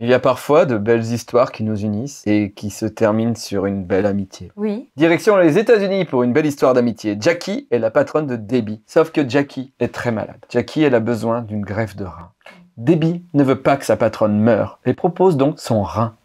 Il y a parfois de belles histoires qui nous unissent et qui se terminent sur une belle amitié. Oui. Direction les États-Unis pour une belle histoire d'amitié. Jackie est la patronne de Debbie. Sauf que Jackie est très malade. Jackie, elle a besoin d'une greffe de rein. Debbie ne veut pas que sa patronne meure et propose donc son rein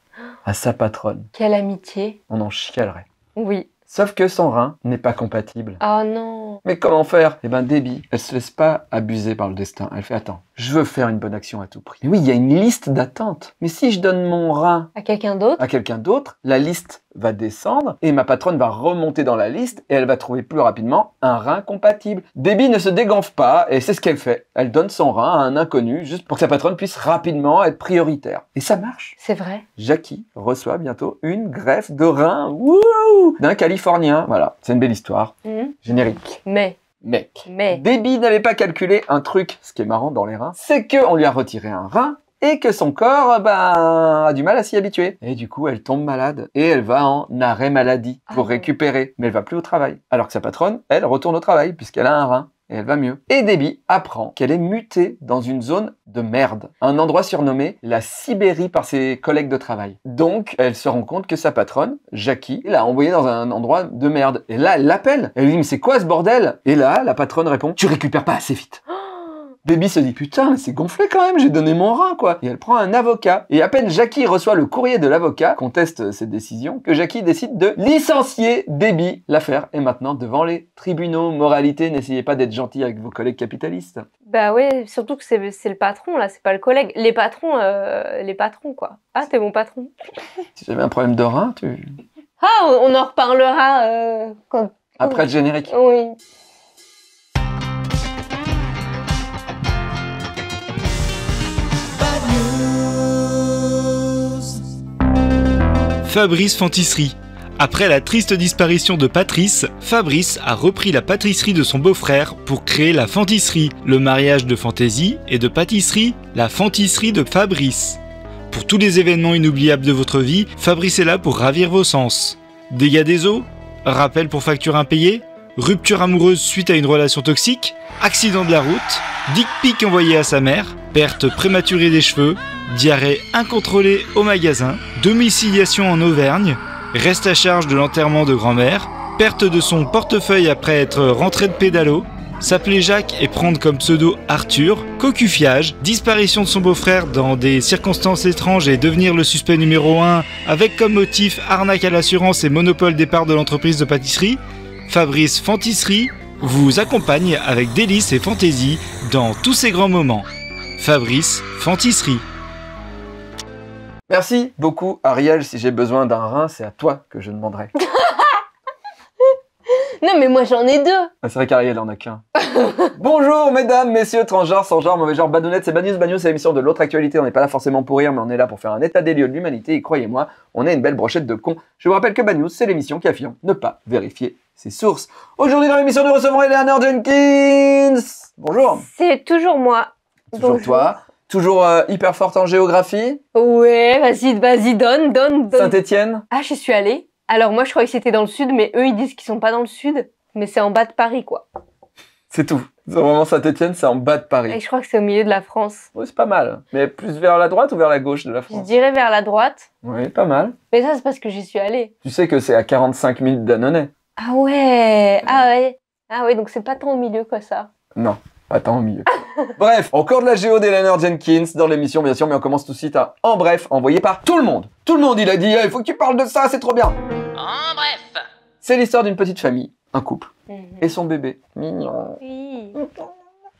à sa patronne. Quelle amitié. On en chialerait. Oui. Sauf que son rein n'est pas compatible. Oh non. Mais comment faire Eh ben Debbie, elle se laisse pas abuser par le destin. Elle fait attends, je veux faire une bonne action à tout prix. oui, il y a une liste d'attente. Mais si je donne mon rein à quelqu'un d'autre, à quelqu'un d'autre, la liste va descendre et ma patronne va remonter dans la liste et elle va trouver plus rapidement un rein compatible. Debbie ne se déganfe pas et c'est ce qu'elle fait. Elle donne son rein à un inconnu juste pour que sa patronne puisse rapidement être prioritaire. Et ça marche. C'est vrai. Jackie reçoit bientôt une greffe de rein d'un Californien. Voilà, c'est une belle histoire. Mmh. Générique. Mais mec. Mais. Debbie n'avait pas calculé un truc, ce qui est marrant dans les reins, c'est qu'on lui a retiré un rein et que son corps ben, a du mal à s'y habituer. Et du coup, elle tombe malade et elle va en arrêt maladie pour ah récupérer, mais elle va plus au travail. Alors que sa patronne, elle retourne au travail puisqu'elle a un rein et elle va mieux. Et Debbie apprend qu'elle est mutée dans une zone de merde, un endroit surnommé la Sibérie par ses collègues de travail. Donc, elle se rend compte que sa patronne, Jackie, l'a envoyée dans un endroit de merde. Et là, elle l'appelle. Elle lui dit, mais c'est quoi ce bordel Et là, la patronne répond, tu récupères pas assez vite. Oh Baby se dit putain, mais c'est gonflé quand même, j'ai donné mon rein quoi. Et elle prend un avocat. Et à peine Jackie reçoit le courrier de l'avocat, conteste cette décision, que Jackie décide de licencier Baby. L'affaire est maintenant devant les tribunaux. Moralité, n'essayez pas d'être gentil avec vos collègues capitalistes. Bah ouais, surtout que c'est le patron là, c'est pas le collègue. Les patrons, euh, les patrons quoi. Ah, t'es mon patron. si j'avais un problème de rein, tu. Ah, on en reparlera euh, Après le générique. Oui. Fabrice Fantisserie. Après la triste disparition de Patrice, Fabrice a repris la patisserie de son beau-frère pour créer la Fantisserie, le mariage de fantaisie, et de pâtisserie, la Fantisserie de Fabrice. Pour tous les événements inoubliables de votre vie, Fabrice est là pour ravir vos sens. Dégâts des eaux Rappel pour facture impayée rupture amoureuse suite à une relation toxique, accident de la route, dick pic envoyé à sa mère, perte prématurée des cheveux, diarrhée incontrôlée au magasin, domiciliation en Auvergne, reste à charge de l'enterrement de grand-mère, perte de son portefeuille après être rentré de pédalo, s'appeler Jacques et prendre comme pseudo Arthur, cocufiage, disparition de son beau-frère dans des circonstances étranges et devenir le suspect numéro 1 avec comme motif arnaque à l'assurance et monopole des parts de l'entreprise de pâtisserie, Fabrice Fantisserie vous accompagne avec délices et fantaisie dans tous ses grands moments. Fabrice Fantisserie. Merci beaucoup, Ariel. Si j'ai besoin d'un rein, c'est à toi que je demanderai. non, mais moi j'en ai deux. Ah, c'est vrai qu'Ariel en a qu'un. Bonjour, mesdames, messieurs, transgenres, sans genre, mauvais genre, badounettes, c'est Bagnus, Bagnus, c'est l'émission de l'autre actualité. On n'est pas là forcément pour rire, mais on est là pour faire un état des lieux de l'humanité. Et croyez-moi, on est une belle brochette de cons. Je vous rappelle que Bagnus, c'est l'émission qui affirme ne pas vérifier ses sources. Aujourd'hui dans l'émission, nous recevons Eleanor Jenkins. Bonjour. C'est toujours moi. Toujours toi. Toujours euh, hyper forte en géographie. Ouais, vas-y, vas-y, donne, donne, donne. Saint-Étienne. Ah, j'y suis allée. Alors moi, je croyais que c'était dans le sud, mais eux, ils disent qu'ils sont pas dans le sud, mais c'est en bas de Paris, quoi. C'est tout. Vraiment, Saint-Etienne, c'est en bas de Paris. Et je crois que c'est au milieu de la France. Oui, c'est pas mal. Mais plus vers la droite ou vers la gauche de la France Je dirais vers la droite. Oui, pas mal. Mais ça, c'est parce que j'y suis allée. Tu sais que c'est à 45 minutes d'Annonay. Ah ouais, ah ouais, ah ouais, donc c'est pas tant au milieu quoi, ça. Non, pas tant au milieu. bref, encore de la géo d'Eleanor Jenkins dans l'émission, bien sûr, mais on commence tout de suite à En bref, envoyé par tout le monde. Tout le monde, il a dit, eh, il faut que tu parles de ça, c'est trop bien. En bref. C'est l'histoire d'une petite famille, un couple, mhm. et son bébé. Mignon. Oui.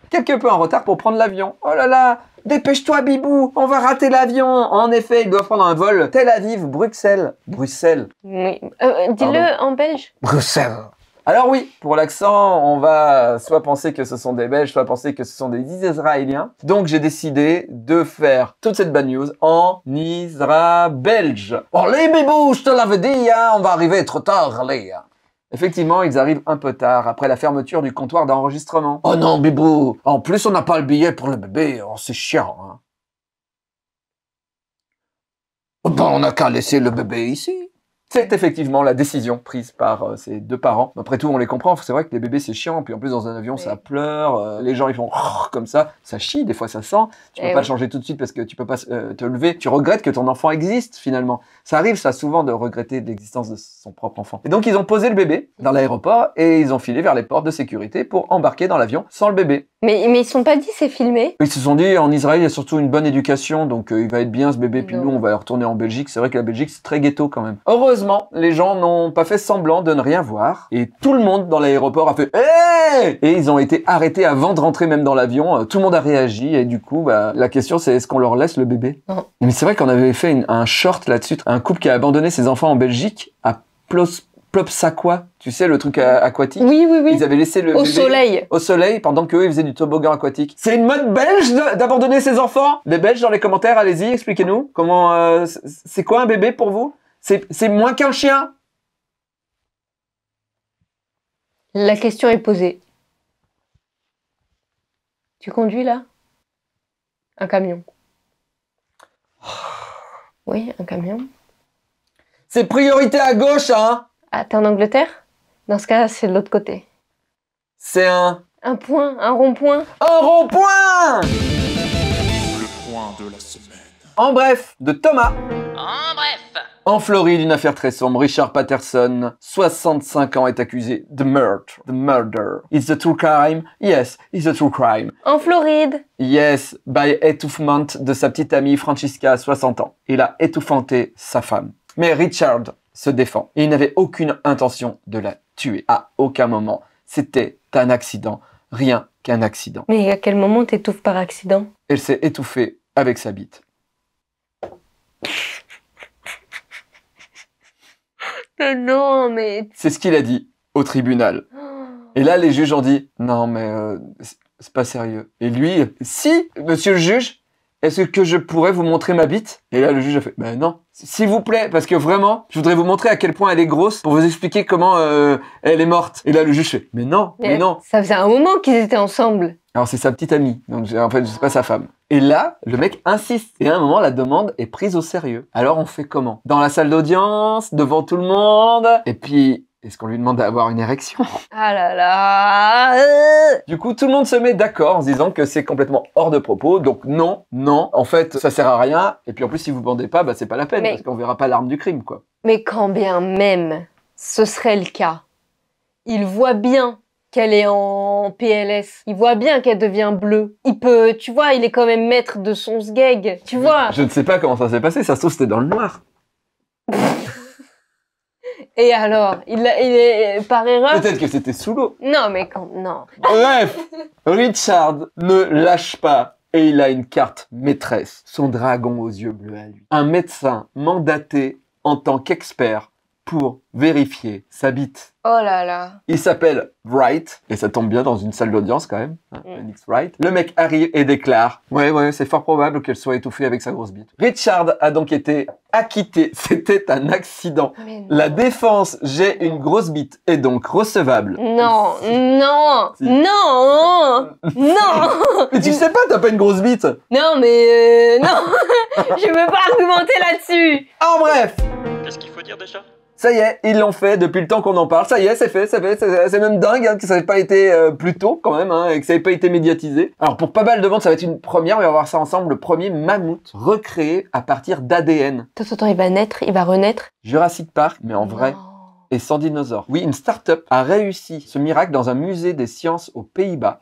Quelque peu en retard pour prendre l'avion. Oh là là, Dépêche-toi, Bibou, on va rater l'avion. En effet, il doit prendre un vol Tel Aviv, Bruxelles. Bruxelles. Oui. Euh, euh, dis-le en belge. Bruxelles. Alors oui, pour l'accent, on va soit penser que ce sont des Belges, soit penser que ce sont des Israéliens. Donc j'ai décidé de faire toute cette bad news en Isra belge. Oh les bibous, je te l'avais dit, hein, on va arriver trop tard, les. Effectivement, ils arrivent un peu tard, après la fermeture du comptoir d'enregistrement. Oh non, bibou En plus, on n'a pas le billet pour le bébé, oh, c'est chiant, hein. on n'a qu'à laisser le bébé ici c'est effectivement la décision prise par euh, ces deux parents. Après tout, on les comprend. C'est vrai que les bébés, c'est chiant. Puis en plus, dans un avion, ça pleure. Euh, les gens, ils font comme ça. Ça chie, des fois, ça sent. Tu peux eh pas le changer tout de suite parce que tu peux pas euh, te lever. Tu regrettes que ton enfant existe, finalement. Ça arrive, ça, souvent, de regretter l'existence de son propre enfant. Et donc, ils ont posé le bébé dans l'aéroport et ils ont filé vers les portes de sécurité pour embarquer dans l'avion sans le bébé. Mais, mais ils se sont pas dit c'est filmé Ils se sont dit en Israël il y a surtout une bonne éducation donc il va être bien ce bébé puis nous on va retourner en Belgique. C'est vrai que la Belgique c'est très ghetto quand même. Heureusement, les gens n'ont pas fait semblant de ne rien voir et tout le monde dans l'aéroport a fait eh et ils ont été arrêtés avant de rentrer même dans l'avion. Euh, tout le monde a réagi et du coup, bah, la question c'est est-ce qu'on leur laisse le bébé oh. Mais c'est vrai qu'on avait fait un short là-dessus, un couple qui a abandonné ses enfants en Belgique à Plopsaqua, tu sais, le truc euh, aquatique. Oui, oui, oui. Ils avaient laissé le. bébé soleil. Au soleil, pendant qu'eux, ils faisaient du toboggan aquatique. C'est une mode belge d'abandonner ses enfants Les Belges, dans les commentaires, allez-y, expliquez-nous. Comment. Euh, c'est quoi un bébé pour vous c'est moins qu'un chien La question est posée. Tu conduis là Un camion. Oui, un camion. C'est priorité à gauche, hein Ah, t'es en Angleterre Dans ce cas, c'est de l'autre côté. C'est un... Un point, un rond-point. Un rond-point En bref, de Thomas. En Floride, une affaire très sombre. Richard Patterson, 65 ans, est accusé de meurtre. The murder. It's a true crime. Yes, it's a true crime. En Floride. Yes, by étouffement de sa petite amie Francisca, 60 ans. Il a étouffanté sa femme. Mais Richard se défend. il n'avait aucune intention de la tuer. À aucun moment. C'était un accident. Rien qu'un accident. Mais à quel moment t'étouffes par accident Elle s'est étouffée avec sa bite. Non, mais... C'est ce qu'il a dit au tribunal. Et là, les juges ont dit, non, mais euh, c'est pas sérieux. Et lui, si, monsieur le juge, est-ce que je pourrais vous montrer ma bite Et là, le juge a fait, ben non, s'il vous plaît, parce que vraiment, je voudrais vous montrer à quel point elle est grosse pour vous expliquer comment euh, elle est morte. Et là, le juge fait, mais non, mais, non. Ça faisait un moment qu'ils étaient ensemble. Alors, c'est sa petite amie, donc en fait, c'est pas sa femme. Et là, le mec insiste. Et à un moment, la demande est prise au sérieux. Alors on fait comment Dans la salle d'audience, devant tout le monde. Et puis, est-ce qu'on lui demande d'avoir une érection Ah là là euh. Du coup, tout le monde se met d'accord en se disant que c'est complètement hors de propos. Donc non, non, en fait, ça sert à rien. Et puis en plus, si vous bandez pas, bah, c'est pas la peine, parce qu'on verra pas l'arme du crime, quoi. Mais quand bien même ce serait le cas, il voit bien qu'elle est en PLS. Il voit bien qu'elle devient bleue. Il peut, tu vois, il est quand même maître de son sgeg. Tu vois. Je ne sais pas comment ça s'est passé. Ça sauce c'était dans le noir. Et alors, il, est par erreur. Peut-être que c'était sous l'eau. Non, mais quand, non. Bref, Richard ne lâche pas et il a une carte maîtresse, son dragon aux yeux bleus à lui. Un médecin mandaté en tant qu'expert pour vérifier sa bite. Oh là là. Il s'appelle Wright, et ça tombe bien dans une salle d'audience quand même, hein, mm. Le mec arrive et déclare Ouais, ouais, c'est fort probable qu'elle soit étouffée avec sa grosse bite. Richard a donc été acquitté. C'était un accident. La défense J'ai une grosse bite est donc recevable. Non, non, non, non Mais tu sais pas, t'as pas une grosse bite Non, mais euh, non Je veux pas argumenter là-dessus En bref Qu'est-ce qu'il faut dire déjà ça y est, ils l'ont fait depuis le temps qu'on en parle. Ça y est, c'est fait, c'est fait. C'est même dingue hein, que ça n'ait pas été euh, plus tôt quand même hein, et que ça n'ait pas été médiatisé. Alors pour pas mal de monde, ça va être une première. On va voir ça ensemble. Le premier mammouth recréé à partir d'ADN. temps, il va naître, il va renaître. Jurassic Park, mais en vrai et sans dinosaures. Oui, une start-up a réussi ce miracle dans un musée des sciences aux Pays-Bas.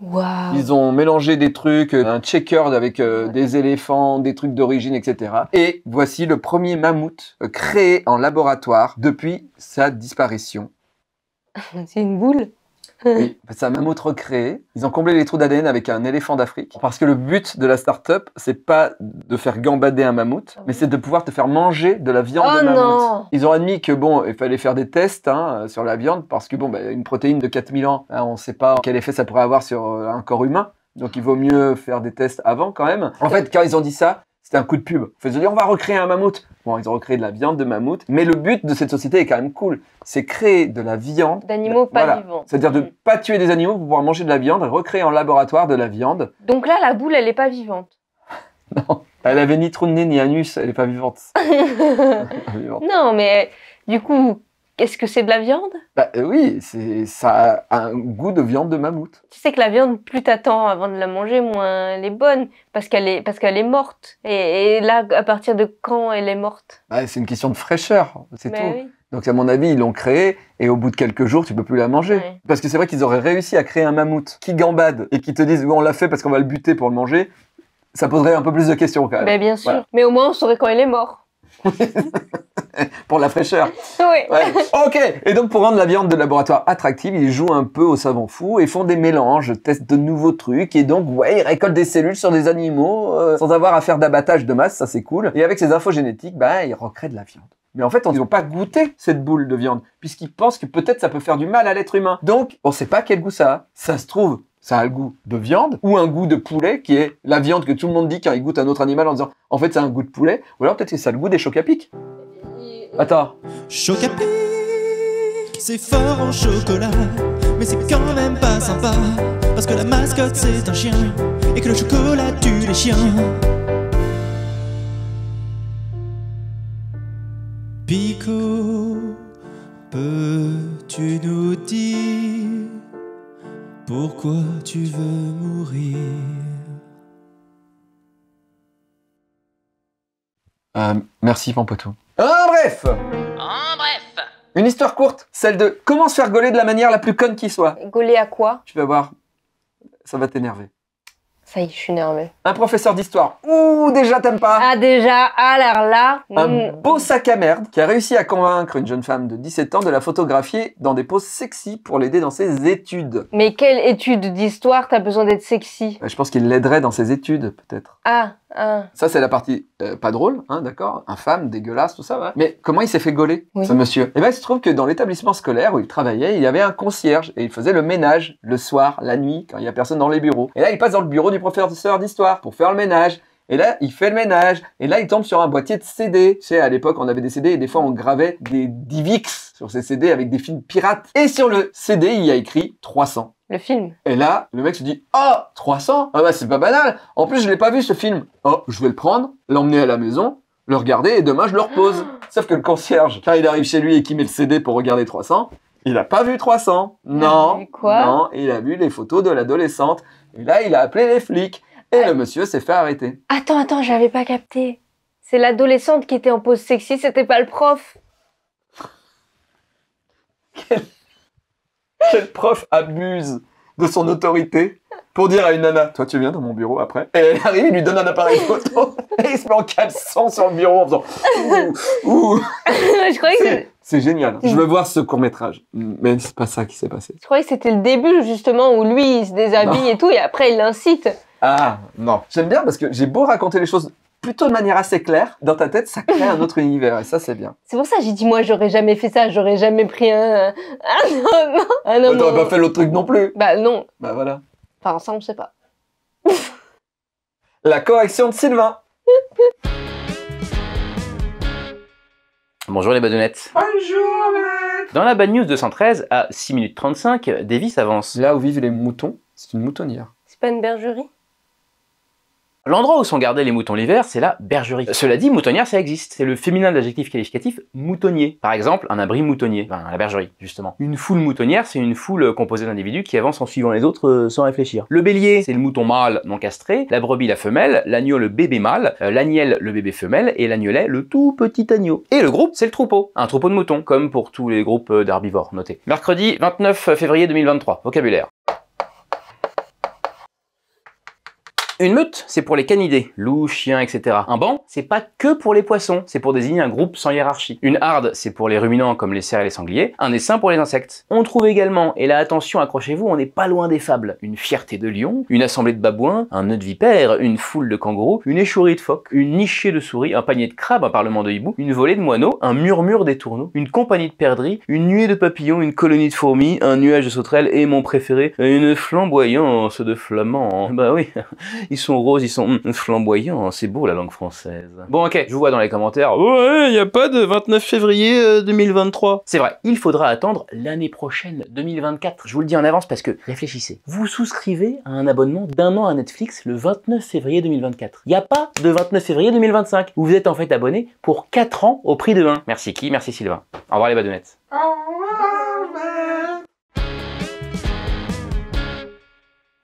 Ils ont mélangé des trucs, euh, un checker avec euh, des éléphants, des trucs d'origine, etc. Et voici le premier mammouth euh, créé en laboratoire depuis sa disparition. C'est une boule oui, ça un mammouth recréé Ils ont comblé les trous d'ADN avec un éléphant d'Afrique. Parce que le but de la start-up, c'est pas de faire gambader un mammouth, ah mais c'est de pouvoir te faire manger de la viande oh de mammouth. Ils ont admis que bon, il fallait faire des tests hein, sur la viande parce que bon, bah, une protéine de 4000 ans, on hein, on sait pas quel effet ça pourrait avoir sur euh, un corps humain. Donc il vaut mieux faire des tests avant quand même. En fait, quand ils ont dit ça, c'était un coup de pub. Ils dire, on va recréer un mammouth. Bon, ils ont recréé de la viande de mammouth. Mais le but de cette société est quand même cool. C'est créer de la viande. D'animaux pas vivants. C'est-à-dire de ne mm. pas tuer des animaux pour pouvoir manger de la viande et recréer en laboratoire de la viande. Donc là, la boule, elle n'est pas vivante. non. Elle avait ni trou de nez ni anus. Elle n'est pas vivante. non, mais euh, du coup, est-ce que c'est de la viande bah, euh, oui, Oui, ça a un goût de viande de mammouth. Tu sais que la viande, plus t'attends avant de la manger, moins elle est bonne, parce qu'elle est, parce qu'elle est morte. Et, là, à partir de quand elle est morte bah, C'est une question de fraîcheur, c'est bah tout. Donc à mon avis, ils l'ont créé et au bout de quelques jours, tu peux plus la manger. Parce que c'est vrai qu'ils auraient réussi à créer un mammouth qui gambade et qui te disent on l'a fait parce qu'on va le buter pour le manger. Ça poserait un peu plus de questions quand même. Mais bah, bien sûr. Mais au moins, on saurait quand il est mort. pour la fraîcheur. Oui. Ok. Et donc pour rendre la viande de laboratoire attractive, ils jouent un peu au savant fou et font des mélanges, testent de nouveaux trucs et donc ouais, ils récoltent des cellules sur des animaux euh, sans avoir à faire d'abattage de masse, ça c'est cool. Et avec ces infos génétiques, bah ils recréent de la viande. Mais en fait, ils n'ont pas goûté cette boule de viande, puisqu'ils pensent que peut-être ça peut faire du mal à l'être humain. Donc, on ne sait pas quel goût ça a. Ça se trouve, ça a le goût de viande, ou un goût de poulet, qui est la viande que tout le monde dit quand il goûte un autre animal en disant, en fait, ça a un goût de poulet, ou alors peut-être que ça le goût des chocs Attends. Chocapic, c'est fort en chocolat, mais c'est quand même pas sympa. Parce que la mascotte c'est un chien, et que le chocolat tue les chiens. Pico, peux-tu nous dire pourquoi tu veux mourir euh, Merci Pampotou. En ah, bref En bref Une histoire courte, celle de comment se faire gauler de la manière la plus conne qui soit. Gauler à quoi Tu vas voir, ça va t'énerver. Ça y est, je suis nerveux. Un professeur d'histoire. Ouh, déjà t'aimes pas. Ah déjà, alors ah, là. Un hmm. beau sac à merde qui a réussi à convaincre une jeune femme de 17 ans de la photographier dans des poses sexy pour l'aider dans ses études. Mais quelle étude d'histoire t'as besoin d'être sexy bah, Je pense qu'il l'aiderait dans ses études, peut-être. Ah, ah. Ça, c'est la partie euh, pas drôle, hein, d'accord Infâme, dégueulasse, tout ça, ouais. Mais comment il s'est fait gauler, ce monsieur Eh bien, il se trouve que dans l'établissement scolaire où il travaillait, il y avait un concierge et il faisait le ménage le soir, la nuit, quand il n'y a personne dans les bureaux. Et là, il passe dans le bureau du professeur d'histoire pour faire le ménage. Et là, il fait le ménage. Et là, il tombe sur un boîtier de CD. Tu à l'époque, on avait des CD et des fois, on gravait des divix sur ces CD avec des films pirates. Et sur le CD, il y a écrit 300. Le film. Et là, le mec se dit Oh, ah, 300 Ah bah, c'est pas banal. En plus, je l'ai pas vu ce film. Oh, je vais le prendre, l'emmener à la maison, le regarder et demain, je le repose. Sauf que le concierge, quand il arrive chez lui et qu'il met le CD pour regarder 300, il a pas vu 300. Non. Ah, quoi non, il a vu les photos de l'adolescente. Et là, il a appelé les flics. Et ah. le monsieur s'est fait arrêter. Attends, attends, j'avais pas capté. C'est l'adolescente qui était en pose sexy, c'était pas le prof. Quel... prof abuse de son autorité pour dire à une nana, toi tu viens dans mon bureau après. Et elle arrive, il lui donne un appareil photo et il se met en caleçon sur le bureau en faisant ouh, ouh. Je que c'est génial. Je veux voir ce court métrage, mais c'est pas ça qui s'est passé. Je croyais que c'était le début justement où lui il se déshabille et tout et après il l'incite. Ah, non. J'aime bien parce que j'ai beau raconter les choses plutôt de manière assez claire, dans ta tête, ça crée un autre univers et ça, c'est bien. C'est pour ça que j'ai dit, moi, j'aurais jamais fait ça, j'aurais jamais pris un, un homme. Un homme. Bah, t'aurais pas fait l'autre truc non plus. Bah, non. Bah, voilà. Enfin, ça, je sais pas. La correction de Sylvain. Bonjour les badounettes. Bonjour, mec. Dans la bad news 213, à 6 minutes 35, Davis avance. Là où vivent les moutons, c'est une moutonnière. C'est pas une bergerie L'endroit où sont gardés les moutons l'hiver, c'est la bergerie. Euh, cela dit, moutonnière, ça existe. C'est le féminin de l'adjectif qualificatif moutonnier. Par exemple, un abri moutonnier, enfin, la bergerie, justement. Une foule moutonnière, c'est une foule euh, composée d'individus qui avancent en suivant les autres euh, sans réfléchir. Le bélier, c'est le mouton mâle non castré, la brebis la femelle, l'agneau le bébé mâle, L'agnelle, le bébé femelle et l'agnelet le tout petit agneau. Et le groupe, c'est le troupeau. Un troupeau de moutons, comme pour tous les groupes d'herbivores, notés. Mercredi 29 février 2023, vocabulaire. Une meute, c'est pour les canidés, loups, chiens, etc. Un banc, c'est pas que pour les poissons, c'est pour désigner un groupe sans hiérarchie. Une harde, c'est pour les ruminants comme les cerfs et les sangliers. Un essaim pour les insectes. On trouve également, et là attention, accrochez-vous, on n'est pas loin des fables, une fierté de lion, une assemblée de babouins, un nœud de vipère, une foule de kangourous, une échouerie de phoques, une nichée de souris, un panier de crabes, un parlement de hibou, une volée de moineaux, un murmure des tourneaux, une compagnie de perdrix, une nuée de papillons, une colonie de fourmis, un nuage de sauterelles et mon préféré, une flamboyance de flamands. Bah oui, ils sont roses, ils sont hmm, flamboyants. Hein, c'est beau la langue française. Bon, ok, je vous vois dans les commentaires. Ouais, il a pas de 29 février 2023. Euh, c'est vrai, il faudra attendre l'année prochaine, 2024. Je vous le dis en avance parce que réfléchissez. Vous souscrivez à un abonnement d'un an à Netflix le 29 février 2024. Il n'y a pas de 29 février 2025. Vous êtes en fait abonné pour 4 ans au prix de 1. Merci qui Merci Sylvain. Au revoir les revoir.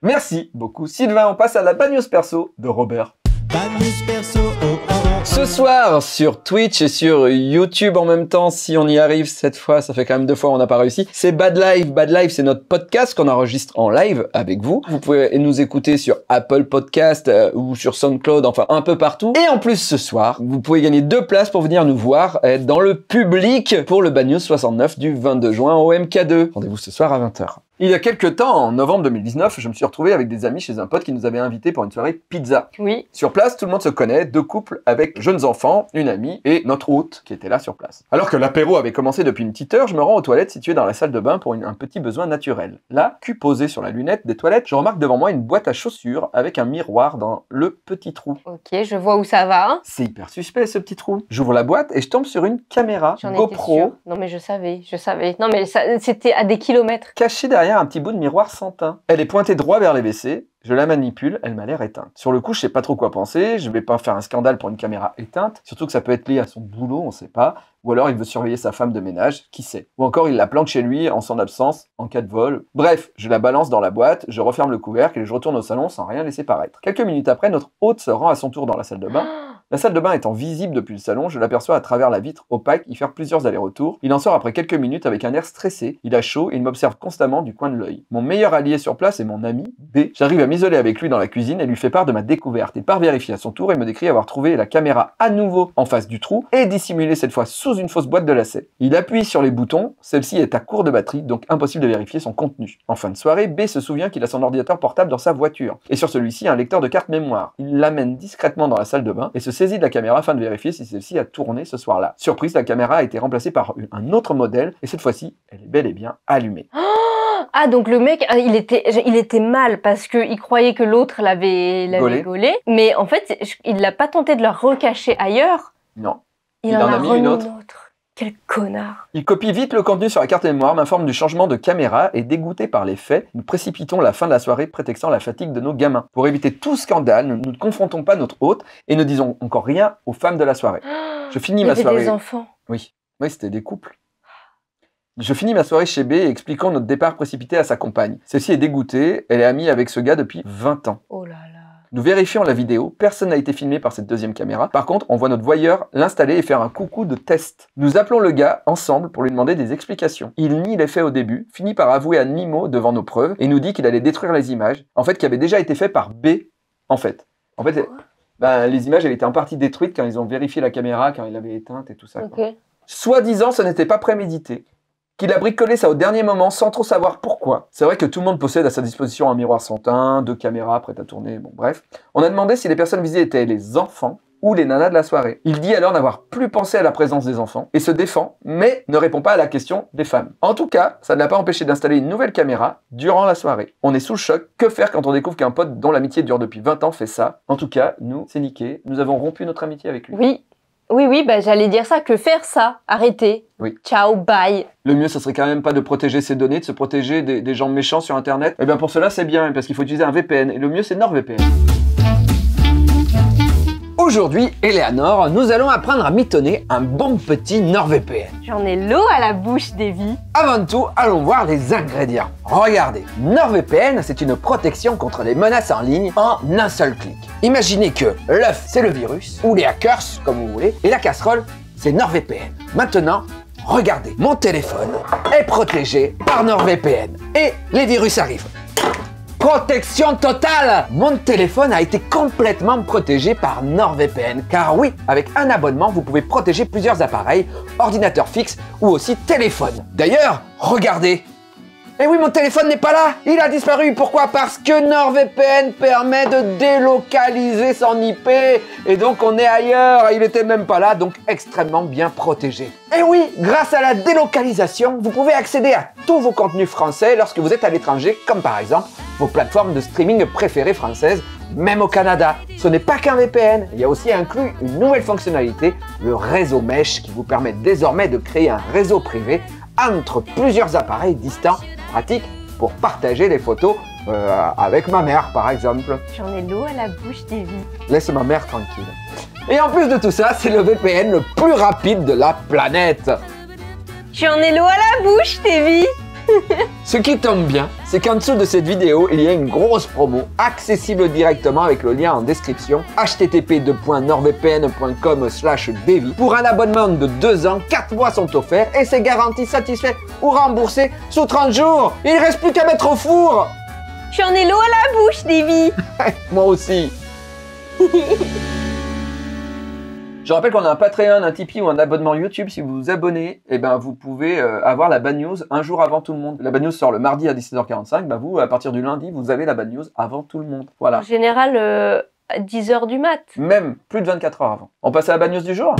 Merci beaucoup Sylvain, on passe à la bad news perso de Robert. Bad oh, oh, oh. Ce soir, sur Twitch et sur YouTube en même temps, si on y arrive cette fois, ça fait quand même deux fois on n'a pas réussi, c'est Bad Live. Bad Live, c'est notre podcast qu'on enregistre en live avec vous. Vous pouvez nous écouter sur Apple Podcast euh, ou sur SoundCloud, enfin un peu partout. Et en plus, ce soir, vous pouvez gagner deux places pour venir nous voir dans le public pour le Bad News 69 du 22 juin au MK2. Rendez-vous ce soir à 20h. Il y a quelques temps, en novembre 2019, je me suis retrouvé avec des amis chez un pote qui nous avait invités pour une soirée pizza. Oui. Sur place, tout le monde se connaît, deux couples avec jeunes enfants, une amie et notre hôte qui était là sur place. Alors que l'apéro avait commencé depuis une petite heure, je me rends aux toilettes situées dans la salle de bain pour un petit besoin naturel. Là, cul posé sur la lunette des toilettes, je remarque devant moi une boîte à chaussures avec un miroir dans le petit trou. Ok, je vois où ça va. C'est hyper suspect ce petit trou. J'ouvre la boîte et je tombe sur une caméra GoPro. Non mais je savais, je savais. Non mais c'était à des kilomètres. caché derrière un petit bout de miroir sans teint. Elle est pointée droit vers les WC, je la manipule, elle m'a l'air éteinte. Sur le coup, je sais pas trop quoi penser, je vais pas faire un scandale pour une caméra éteinte, surtout que ça peut être lié à son boulot, on sait pas, ou alors il veut surveiller sa femme de ménage, qui sait. Ou encore il la planque chez lui en son absence, en cas de vol. Bref, je la balance dans la boîte, je referme le couvercle et je retourne au salon sans rien laisser paraître. Quelques minutes après, notre hôte se rend à son tour dans la salle de bain. La salle de bain étant visible depuis le salon, je l'aperçois à travers la vitre opaque y faire plusieurs allers-retours. Il en sort après quelques minutes avec un air stressé, il a chaud et il m'observe constamment du coin de l'œil. Mon meilleur allié sur place est mon ami B. J'arrive à m'isoler avec lui dans la cuisine et lui fait part de ma découverte. Il part vérifier à son tour et me décrit avoir trouvé la caméra à nouveau en face du trou et dissimulée cette fois sous une fausse boîte de lacets. Il appuie sur les boutons, celle-ci est à court de batterie donc impossible de vérifier son contenu. En fin de soirée, B se souvient qu'il a son ordinateur portable dans sa voiture et sur celui-ci un lecteur de carte mémoire. Il l'amène discrètement dans la salle de bain et se de la caméra afin de vérifier si celle-ci a tourné ce soir-là. Surprise, la caméra a été remplacée par un autre modèle et cette fois-ci, elle est bel et bien allumée. Ah donc le mec euh, il était il était mal parce que il croyait que l'autre l'avait l'avait gaulé. mais en fait il l'a pas tenté de la recacher ailleurs. Non. Il, en, a, mis Une autre. Quel connard Il copie vite le contenu sur la carte mémoire, m'informe du changement de caméra et dégoûté par les faits, nous précipitons la fin de la soirée prétextant la fatigue de nos gamins. Pour éviter tout scandale, nous ne confrontons pas notre hôte et ne disons encore rien aux femmes de la soirée. Je finis ma soirée. des enfants. Oui, oui, c'était des couples. Je finis ma soirée chez B et expliquons notre départ précipité à sa compagne. Celle-ci est dégoûtée, elle est amie avec ce gars depuis 20 ans. Oh là là. Nous vérifions la vidéo, personne n'a été filmé par cette deuxième caméra. Par contre, on voit notre voyeur l'installer et faire un coucou de test. Nous appelons le gars ensemble pour lui demander des explications. Il nie les faits au début, finit par avouer à demi-mot devant nos preuves et nous dit qu'il allait détruire les images, en fait qui avaient déjà été faites par B, en fait. En fait, ben, les images avaient été en partie détruites quand ils ont vérifié la caméra, quand il l'avait éteinte et tout ça. Soi-disant, ce n'était pas prémédité qu'il a bricolé ça au dernier moment sans trop savoir pourquoi. C'est vrai que tout le monde possède à sa disposition un miroir sans teint, deux caméras prêtes à tourner, bon bref. On a demandé si les personnes visées étaient les enfants ou les nanas de la soirée. Il dit alors n'avoir plus pensé à la présence des enfants et se défend, mais ne répond pas à la question des femmes. En tout cas, ça ne l'a pas empêché d'installer une nouvelle caméra durant la soirée. On est sous le choc, que faire quand on découvre qu'un pote dont l'amitié dure depuis 20 ans fait ça En tout cas, nous, c'est niqué, nous avons rompu notre amitié avec lui. Oui, oui, oui, bah, j'allais dire ça, que faire ça, arrêter, oui. ciao, bye. Le mieux, ce serait quand même pas de protéger ses données, de se protéger des, des gens méchants sur Internet. Et eh bien pour cela, c'est bien, parce qu'il faut utiliser un VPN. Et le mieux, c'est NordVPN. Aujourd'hui, Eleanor, nous allons apprendre à mitonner un bon petit NordVPN. J'en ai l'eau à la bouche, Davy. Avant tout, allons voir les ingrédients. Regardez, NordVPN, c'est une protection contre les menaces en ligne en un seul clic. Imaginez que l'œuf, c'est le virus, ou les hackers, comme vous voulez, et la casserole, c'est NordVPN. Maintenant, regardez, mon téléphone est protégé par NordVPN. Et les virus arrivent protection totale Mon téléphone a été complètement protégé par NordVPN, car oui, avec un abonnement, vous pouvez protéger plusieurs appareils, ordinateur fixe ou aussi téléphone. D'ailleurs, regardez, eh oui, mon téléphone n'est pas là Il a disparu Pourquoi Parce que NordVPN permet de délocaliser son IP et donc on est ailleurs, il était même pas là, donc extrêmement bien protégé. Et eh oui, grâce à la délocalisation, vous pouvez accéder à tous vos contenus français lorsque vous êtes à l'étranger, comme par exemple vos plateformes de streaming préférées françaises, même au Canada. Ce n'est pas qu'un VPN, il y a aussi inclus une nouvelle fonctionnalité, le réseau mesh, qui vous permet désormais de créer un réseau privé entre plusieurs appareils distants pour partager les photos euh, avec ma mère, par exemple. J'en ai l'eau à la bouche, David. Laisse ma mère tranquille. Et en plus de tout ça, c'est le VPN le plus rapide de la planète. J'en ai l'eau à la bouche, TV. Ce qui tombe bien, c'est qu'en dessous de cette vidéo, il y a une grosse promo accessible directement avec le lien en description http://nordvpn.com slash Pour un abonnement de 2 ans, 4 mois sont offerts et c'est garanti satisfait ou remboursé sous 30 jours. Il reste plus qu'à mettre au four J'en ai l'eau à la bouche, Davy Moi aussi Je rappelle qu'on a un Patreon, un Tipeee ou un abonnement YouTube. Si vous vous abonnez, eh ben, vous pouvez euh, avoir la bad news un jour avant tout le monde. La bad news sort le mardi à 17h45. Ben bah, vous, à partir du lundi, vous avez la bad news avant tout le monde. Voilà. En général, euh, à 10h du mat. Même plus de 24 heures avant. On passe à la bad news du jour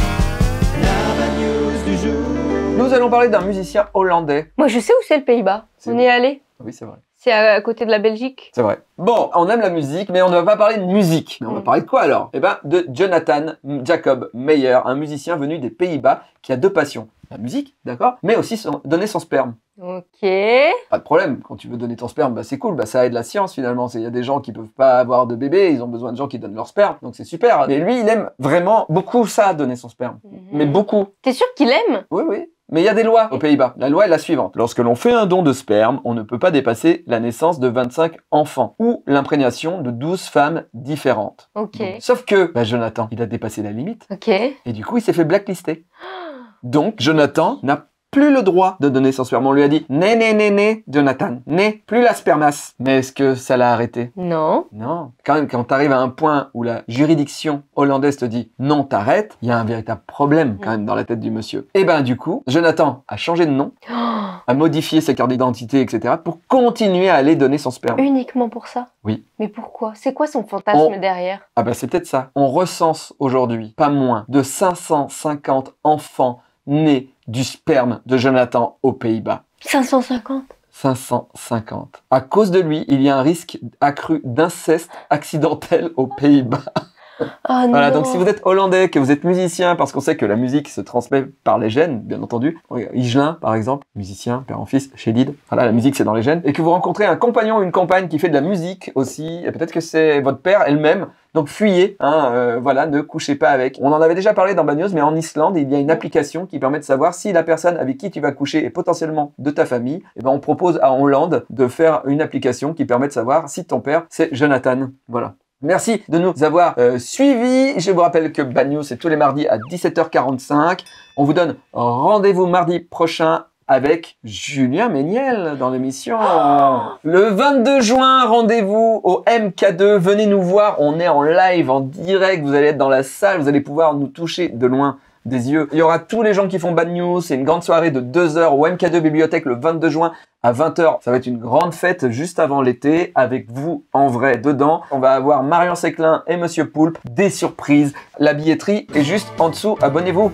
Nous allons parler d'un musicien hollandais. Moi, je sais où c'est le Pays-Bas. On y est allé. Oui, c'est vrai. C'est à, côté de la Belgique. C'est vrai. Bon, on aime la musique, mais on ne va pas parler de musique. Mais on va mm. parler de quoi alors Eh ben, de Jonathan Jacob Meyer, un musicien venu des Pays-Bas qui a deux passions la musique, d'accord, mais aussi donner son sperme. Ok. Pas de problème. Quand tu veux donner ton sperme, bah, c'est cool. Bah ça aide la science finalement. Il y a des gens qui ne peuvent pas avoir de bébé, ils ont besoin de gens qui donnent leur sperme, donc c'est super. Mais lui, il aime vraiment beaucoup ça, donner son sperme. Mhm. Mais beaucoup. T'es sûr qu'il aime Oui, oui. Mais il y a des lois aux Pays-Bas. La loi est la suivante. Lorsque l'on fait un don de sperme, on ne peut pas dépasser la naissance de 25 enfants ou l'imprégnation de 12 femmes différentes. Ok. sauf que, bah, Jonathan, il a dépassé la limite. Ok. Et du coup, il s'est fait blacklister. Donc, Jonathan n'a plus le droit de donner son sperme. On lui a dit né né né né Jonathan, né plus la spermasse. Mais est-ce que ça l'a arrêté Non. Non. Quand même, quand t'arrives à un point où la juridiction hollandaise te dit non t'arrêtes, il y a un véritable problème quand même dans la tête du monsieur. Et eh ben du coup, Jonathan a changé de nom, a modifié sa carte d'identité, etc. pour continuer à aller donner son sperme. Uniquement pour ça. Oui. Mais pourquoi C'est quoi son fantasme derrière Ah ben c'est peut-être ça. On recense aujourd'hui pas moins de 550 enfants nés du sperme de Jonathan aux Pays-Bas. 550 550. À cause de lui, il y a un risque accru d'inceste accidentel aux Pays-Bas. Ah, voilà, donc si vous êtes hollandais, que vous êtes musicien, parce qu'on sait que la musique se transmet par les gènes, bien entendu. Ygelin par exemple, musicien, père en fils, chez Lid. Voilà, la musique c'est dans les gènes. Et que vous rencontrez un compagnon ou une compagne qui fait de la musique aussi, et peut-être que c'est votre père elle-même. Donc fuyez, hein, euh, voilà, ne couchez pas avec. On en avait déjà parlé dans Bagnos, mais en Islande, il y a une application qui permet de savoir si la personne avec qui tu vas coucher est potentiellement de ta famille. Et eh ben on propose à Hollande de faire une application qui permet de savoir si ton père c'est Jonathan. Voilà. Merci de nous avoir suivi euh, suivis. Je vous rappelle que Bad News, c'est tous les mardis à 17h45. On vous donne rendez-vous mardi prochain avec Julien Méniel dans l'émission. Ah. le 22 juin, rendez-vous au MK2. Venez nous voir. On est en live, en direct. Vous allez être dans la salle. Vous allez pouvoir nous toucher de loin des yeux. Il y aura tous les gens qui font Bad News. C'est une grande soirée de 2 heures au MK2 Bibliothèque le 22 juin à 20h. Ça va être une grande fête juste avant l'été avec vous en vrai dedans. On va avoir Marion Seclin et Monsieur Poulpe, des surprises. La billetterie est juste en dessous. Abonnez-vous.